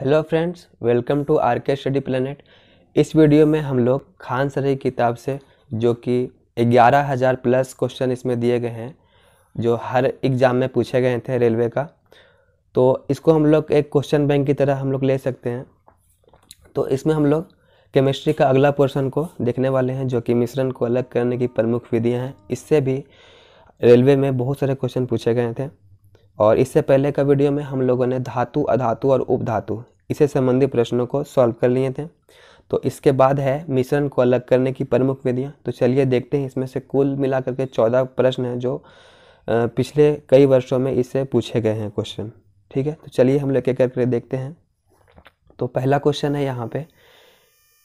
hello friends welcome to R K study planet इस video में हम लोग खान सर की किताब से जो कि ग्यारह हज़ार प्लस क्वेश्चन इसमें दिए गए हैं जो हर एग्ज़ाम में पूछे गए थे रेलवे का तो इसको हम लोग एक क्वेश्चन बैंक की तरह हम लोग ले सकते हैं तो इसमें हम लोग केमिस्ट्री का अगला पोर्शन को देखने वाले हैं जो कि मिश्रण को अलग करने की प्रमुख विधियाँ हैं इससे भी रेलवे में बहुत सारे क्वेश्चन पूछे गए थे और इससे पहले का वीडियो में हम लोगों ने धातु अधातु और उपधातु इसे संबंधित प्रश्नों को सॉल्व कर लिए थे तो इसके बाद है मिश्रण को अलग करने की प्रमुख विधियाँ तो चलिए देखते हैं इसमें से कुल मिला करके चौदह प्रश्न हैं जो पिछले कई वर्षों में इससे पूछे गए हैं क्वेश्चन ठीक है तो चलिए हम लेके करके देखते हैं तो पहला क्वेश्चन है यहाँ पे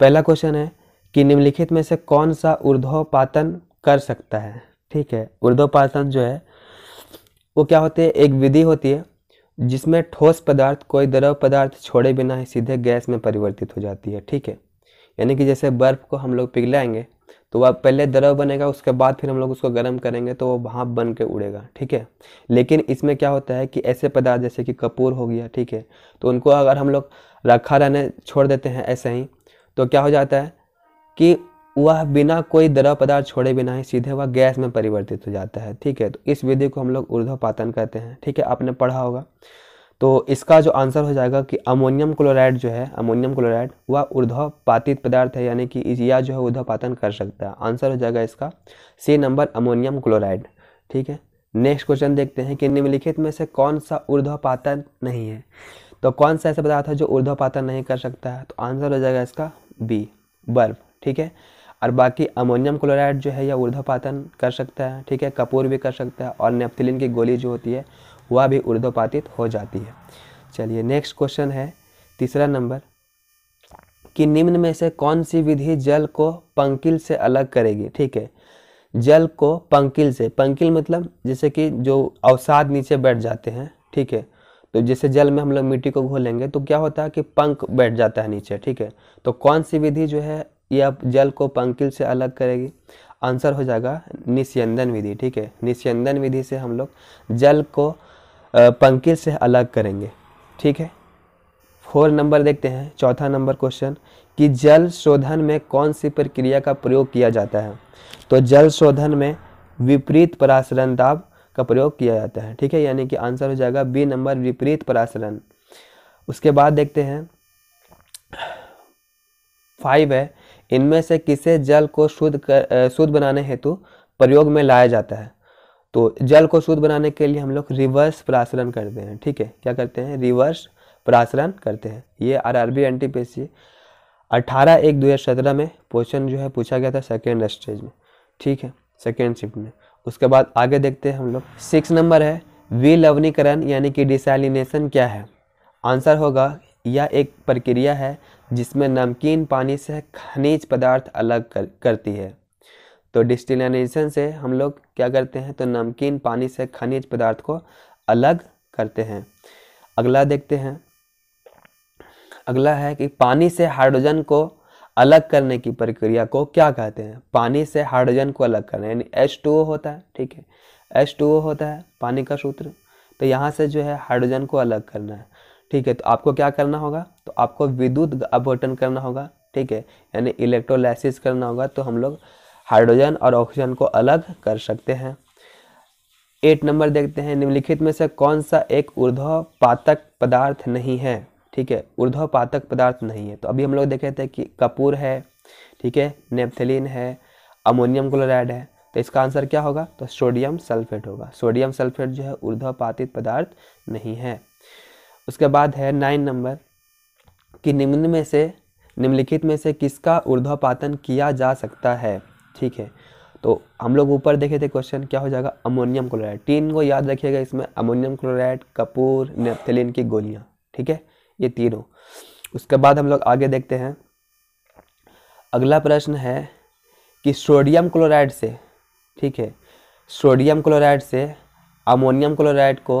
पहला क्वेश्चन है कि निम्नलिखित में से कौन सा ऊर्ध्वपातन कर सकता है ठीक है ऊर्ध्वपातन जो है वो क्या होते हैं एक विधि होती है जिसमें ठोस पदार्थ कोई द्रव पदार्थ छोड़े बिना ही सीधे गैस में परिवर्तित हो जाती है ठीक है यानी कि जैसे बर्फ़ को हम लोग पिघलाएंगे तो वह पहले द्रव बनेगा उसके बाद फिर हम लोग उसको गर्म करेंगे तो वो भाप बन के उड़ेगा ठीक है लेकिन इसमें क्या होता है कि ऐसे पदार्थ जैसे कि कपूर हो गया ठीक है तो उनको अगर हम लोग रखा रहने छोड़ देते हैं ऐसे ही तो क्या हो जाता है कि वह बिना कोई द्रव पदार्थ छोड़े बिना ही सीधे वह गैस में परिवर्तित हो जाता है ठीक है तो इस विधि को हम लोग पातन कहते हैं ठीक है आपने पढ़ा होगा तो इसका जो आंसर हो जाएगा कि अमोनियम क्लोराइड जो है अमोनियम क्लोराइड वह पातित पदार्थ है यानी कि यह जो है पातन कर सकता है आंसर हो जाएगा इसका सी नंबर अमोनियम क्लोराइड ठीक है नेक्स्ट क्वेश्चन देखते हैं कि निम्नलिखित में से कौन सा पातन नहीं है तो कौन सा ऐसा पदार्थ है जो पातन नहीं कर सकता है तो आंसर हो जाएगा इसका बी बर्फ ठीक है और बाकी अमोनियम क्लोराइड जो है यह ऊर्ध्वपातन कर सकता है ठीक है कपूर भी कर सकता है और नेप्थिलिन की गोली जो होती है वह भी ऊर्ध्वपातित हो जाती है चलिए नेक्स्ट क्वेश्चन है तीसरा नंबर कि निम्न में से कौन सी विधि जल को पंकिल से अलग करेगी ठीक है जल को पंकिल से पंकिल मतलब जैसे कि जो अवसाद नीचे बैठ जाते हैं ठीक है तो जैसे जल में हम लोग मिट्टी को घोलेंगे तो क्या होता है कि पंख बैठ जाता है नीचे ठीक है तो कौन सी विधि जो है यह जल को पंकिल से अलग करेगी आंसर हो जाएगा निस्यंदन विधि ठीक है निस्यंदन विधि से हम लोग जल को पंकिल से अलग करेंगे ठीक है फोर नंबर देखते हैं चौथा नंबर क्वेश्चन कि जल शोधन में कौन सी प्रक्रिया का प्रयोग किया जाता है तो जल शोधन में विपरीत परासरण दाब का प्रयोग किया जाता है ठीक है यानी कि आंसर हो जाएगा बी नंबर विपरीत परासरण उसके बाद देखते हैं फाइव है इनमें से किसे जल को शुद्ध कर शुद्ध बनाने हेतु प्रयोग में लाया जाता है तो जल को शुद्ध बनाने के लिए हम लोग रिवर्स प्रासरण करते हैं ठीक है क्या करते हैं रिवर्स प्रासरण करते हैं ये R R B N T P C अठारह एक दो हज़ार सत्रह में क्वेश्चन जो है पूछा गया था सेकेंड स्टेज में ठीक है सेकेंड शिफ्ट में उसके बाद आगे देखते हैं हम लोग सिक्स नंबर है विलवनीकरण यानी कि डिसैलिनेशन क्या है आंसर होगा यह एक प्रक्रिया है जिसमें नमकीन पानी से खनिज पदार्थ अलग कर, करती है तो डिस्टिलाइजेशन से हम लोग क्या करते हैं तो नमकीन पानी से खनिज पदार्थ को अलग करते हैं अगला देखते हैं अगला है कि पानी से हाइड्रोजन को अलग करने की प्रक्रिया को क्या कहते हैं पानी से हाइड्रोजन को अलग करना यानी एच टू ओ होता है ठीक है एच टू ओ होता है पानी का सूत्र तो यहाँ से जो है हाइड्रोजन को अलग करना है ठीक है तो आपको क्या करना होगा तो आपको विद्युत अपवर्तन करना होगा ठीक है यानी इलेक्ट्रोलाइसिस करना होगा तो हम लोग हाइड्रोजन और ऑक्सीजन को अलग कर सकते हैं एट नंबर देखते हैं निम्नलिखित में से कौन सा एक ऊर्ध्व पातक पदार्थ नहीं है ठीक है ऊर्ध्व पातक पदार्थ नहीं है तो अभी हम लोग देखे थे कि कपूर है ठीक है नेपथेलिन है अमोनियम क्लोराइड है तो इसका आंसर क्या होगा तो सोडियम सल्फेट होगा सोडियम सल्फेट जो है पातित पदार्थ नहीं है उसके बाद है नाइन नंबर कि निम्न में से निम्नलिखित में से किसका ऊर्ध्वपातन किया जा सकता है ठीक है तो हम लोग ऊपर देखे थे क्वेश्चन क्या हो जाएगा अमोनियम क्लोराइड तीन को याद रखिएगा इसमें अमोनियम क्लोराइड कपूर नेप्थेलिन की गोलियाँ ठीक है ये तीनों उसके बाद हम लोग आगे देखते हैं अगला प्रश्न है कि सोडियम क्लोराइड से ठीक है सोडियम क्लोराइड से अमोनियम क्लोराइड को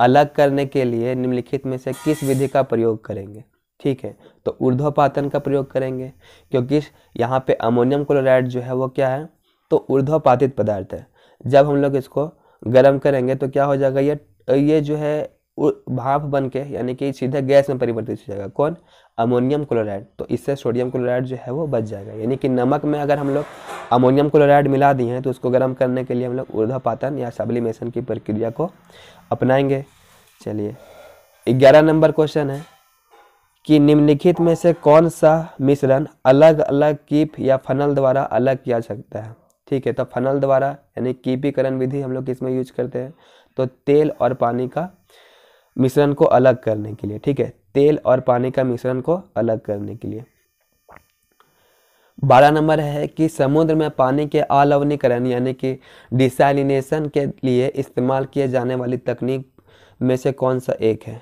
अलग करने के लिए निम्नलिखित में से किस विधि का प्रयोग करेंगे ठीक है तो ऊर्ध्वपातन का प्रयोग करेंगे क्योंकि यहाँ पे अमोनियम क्लोराइड जो है वो क्या है तो ऊर्ध्वपातित पदार्थ है जब हम लोग इसको गर्म करेंगे तो क्या हो जाएगा ये ये जो है भाप बन के यानी कि सीधे गैस में परिवर्तित हो जाएगा कौन अमोनियम क्लोराइड तो इससे सोडियम क्लोराइड जो है वो बच जाएगा यानी कि नमक में अगर हम लोग अमोनियम क्लोराइड मिला दिए हैं तो उसको गर्म करने के लिए हम लोग पातन या सबलिमेशन की प्रक्रिया को अपनाएंगे चलिए ग्यारह नंबर क्वेश्चन है कि निम्नलिखित में से कौन सा मिश्रण अलग अलग कीप या फनल द्वारा अलग किया सकता है ठीक है तो फनल द्वारा यानी कीपीकरण विधि हम लोग इसमें यूज करते हैं तो तेल और पानी का मिश्रण को अलग करने के लिए ठीक है तेल और पानी का मिश्रण को अलग करने के लिए बारह नंबर है कि समुद्र में पानी के अलवनीकरण यानी कि डिसैलिनेशन के लिए इस्तेमाल किए जाने वाली तकनीक में से कौन सा एक है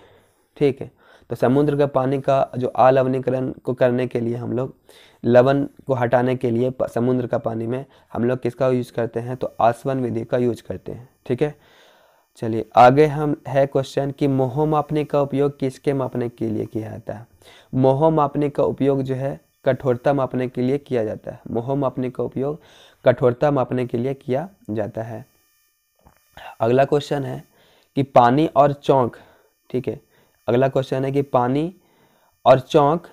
ठीक है तो समुद्र के पानी का जो अलवनीकरण को करने के लिए हम लोग लवण को हटाने के लिए समुद्र का पानी में हम लोग किसका यूज करते हैं तो आसवन विधि का यूज करते हैं ठीक है चलिए आगे हम है क्वेश्चन कि मोह मापने का उपयोग किसके मापने के लिए किया जाता है मोह मापने का उपयोग जो है कठोरता मापने के लिए किया जाता है मोह मापने का उपयोग कठोरता मापने के लिए किया जाता है अगला क्वेश्चन है कि पानी और चौंक ठीक है अगला क्वेश्चन है कि पानी और चौंक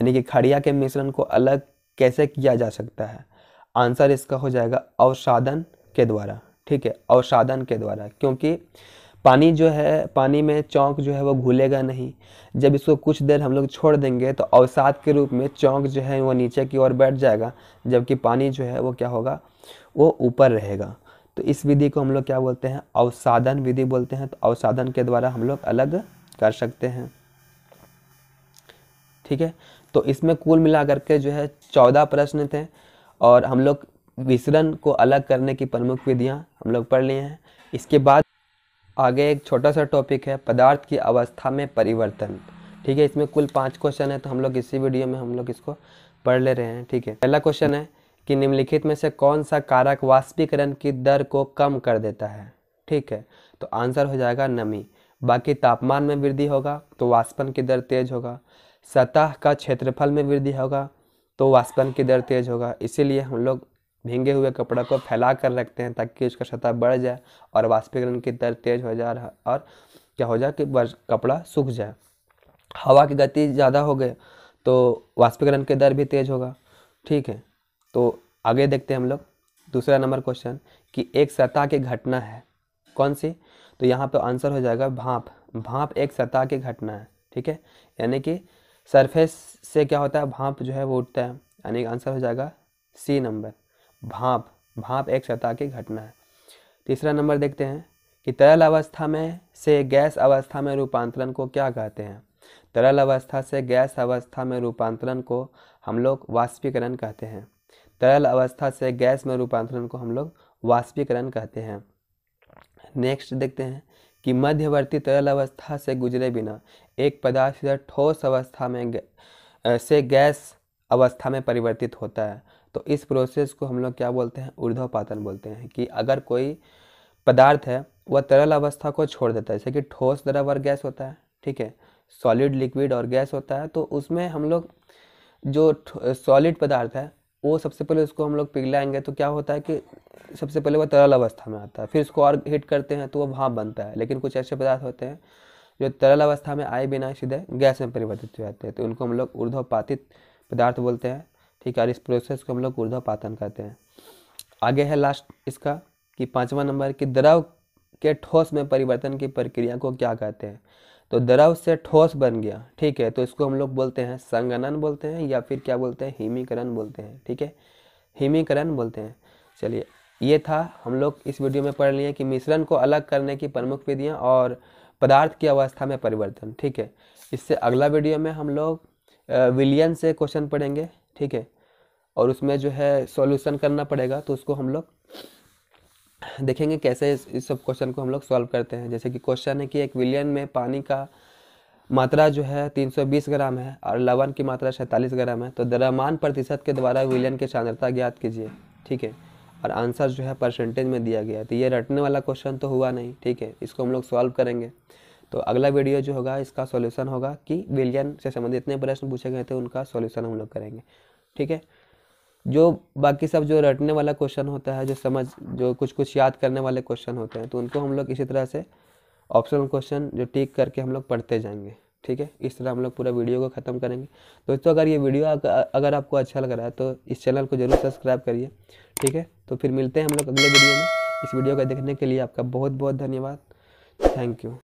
यानी कि खड़िया के मिश्रण को अलग कैसे किया जा सकता है आंसर इसका हो जाएगा अवसाधन के द्वारा ठीक है अवसाधन के द्वारा क्योंकि पानी जो है पानी में चौंक जो है वो घुलेगा नहीं जब इसको कुछ देर हम लोग छोड़ देंगे तो अवसाद के रूप में चौंक जो है वो नीचे की ओर बैठ जाएगा जबकि पानी जो है वो क्या होगा वो ऊपर रहेगा तो इस विधि को हम लोग क्या बोलते हैं अवसाधन विधि बोलते हैं तो अवसाधन के द्वारा हम लोग अलग कर सकते हैं ठीक है तो इसमें कुल मिला करके जो है चौदह प्रश्न थे और हम लोग विसरण को अलग करने की प्रमुख विधियाँ हम लोग पढ़ लिए हैं इसके बाद आगे एक छोटा सा टॉपिक है पदार्थ की अवस्था में परिवर्तन ठीक है इसमें कुल पाँच क्वेश्चन है तो हम लोग इसी वीडियो में हम लोग इसको पढ़ ले रहे हैं ठीक है पहला क्वेश्चन है कि निम्नलिखित में से कौन सा कारक वाष्पीकरण की दर को कम कर देता है ठीक है तो आंसर हो जाएगा नमी बाकी तापमान में वृद्धि होगा तो वाष्पन की दर तेज होगा सतह का क्षेत्रफल में वृद्धि होगा तो वाष्पन की दर तेज होगा इसीलिए हम लोग भींगे हुए कपड़ा को फैला कर रखते हैं ताकि उसका सतह बढ़ जाए और वाष्पीकरण की दर तेज हो जाए और क्या हो जाए कि कपड़ा सूख जाए हवा की गति ज़्यादा हो गए तो वाष्पीकरण की दर भी तेज होगा ठीक है तो आगे देखते हैं हम लोग दूसरा नंबर क्वेश्चन कि एक सतह की घटना है कौन सी तो यहाँ पर आंसर हो जाएगा भाप भाप एक सतह की घटना है ठीक है यानी कि सरफेस से क्या होता है भाप जो है वो उठता है यानी आंसर हो जाएगा सी नंबर भाप भाप एक सतह की घटना है तीसरा नंबर देखते हैं कि तरल अवस्था में से गैस अवस्था में रूपांतरण को क्या कहते हैं तरल अवस्था से गैस अवस्था में रूपांतरण को हम लोग वाष्पीकरण कहते हैं तरल अवस्था से गैस में रूपांतरण को हम लोग वाष्पीकरण कहते हैं नेक्स्ट देखते हैं कि मध्यवर्ती तरल अवस्था से गुजरे बिना एक पदार्थ ठोस अवस्था में से गैस अवस्था में परिवर्तित होता है तो इस प्रोसेस को हम लोग क्या बोलते हैं ऊर्ध्वपातन बोलते हैं कि अगर कोई पदार्थ है वह तरल अवस्था को छोड़ देता है जैसे कि ठोस द्रव और गैस होता है ठीक है सॉलिड लिक्विड और गैस होता है तो उसमें हम लोग जो सॉलिड पदार्थ है वो सबसे पहले उसको हम लोग पिघलाएंगे तो क्या होता है कि सबसे पहले वह तरल अवस्था में आता है फिर उसको और हीट करते हैं तो वह भाप बनता है लेकिन कुछ ऐसे पदार्थ होते हैं जो तरल अवस्था में आए बिना सीधे गैस में परिवर्तित हो जाते हैं तो उनको हम लोग ऊर्ध्वपातित पदार्थ बोलते हैं ठीक है और इस प्रोसेस को हम लोग ऊर्ध्वपातन कहते हैं आगे है लास्ट इसका कि पाँचवा नंबर कि द्रव के ठोस में परिवर्तन की प्रक्रिया को क्या कहते हैं तो द्रव से ठोस बन गया ठीक है तो इसको हम लोग बोलते हैं संगनन बोलते हैं या फिर क्या बोलते हैं हिमीकरण बोलते हैं ठीक है हिमीकरण बोलते हैं चलिए ये था हम लोग इस वीडियो में पढ़ लिए कि मिश्रण को अलग करने की प्रमुख विधियाँ और पदार्थ की अवस्था में परिवर्तन ठीक है इससे अगला वीडियो में हम लोग विलियन से क्वेश्चन पढ़ेंगे ठीक है और उसमें जो है सॉल्यूशन करना पड़ेगा तो उसको हम लोग देखेंगे कैसे इस, सब क्वेश्चन को हम लोग सॉल्व करते हैं जैसे कि क्वेश्चन है कि एक विलियन में पानी का मात्रा जो है 320 ग्राम है और लवण की मात्रा सैंतालीस ग्राम है तो दरमान प्रतिशत के द्वारा विलियन की सांद्रता ज्ञात कीजिए ठीक है और आंसर जो है परसेंटेज में दिया गया है तो ये रटने वाला क्वेश्चन तो हुआ नहीं ठीक है इसको हम लोग सॉल्व करेंगे तो अगला वीडियो जो होगा इसका सॉल्यूशन होगा कि विलियन से संबंधित इतने प्रश्न पूछे गए थे उनका सॉल्यूशन हम लोग करेंगे ठीक है जो बाकी सब जो रटने वाला क्वेश्चन होता है जो समझ जो कुछ कुछ याद करने वाले क्वेश्चन होते हैं तो उनको हम लोग इसी तरह से ऑप्शनल क्वेश्चन जो टिक करके हम लोग पढ़ते जाएंगे ठीक है इस तरह हम लोग पूरा वीडियो को ख़त्म करेंगे दोस्तों तो अगर ये वीडियो अगर आपको अच्छा लग रहा है तो इस चैनल को जरूर सब्सक्राइब करिए ठीक है तो फिर मिलते हैं हम लोग अगले वीडियो में इस वीडियो को देखने के लिए आपका बहुत बहुत धन्यवाद थैंक यू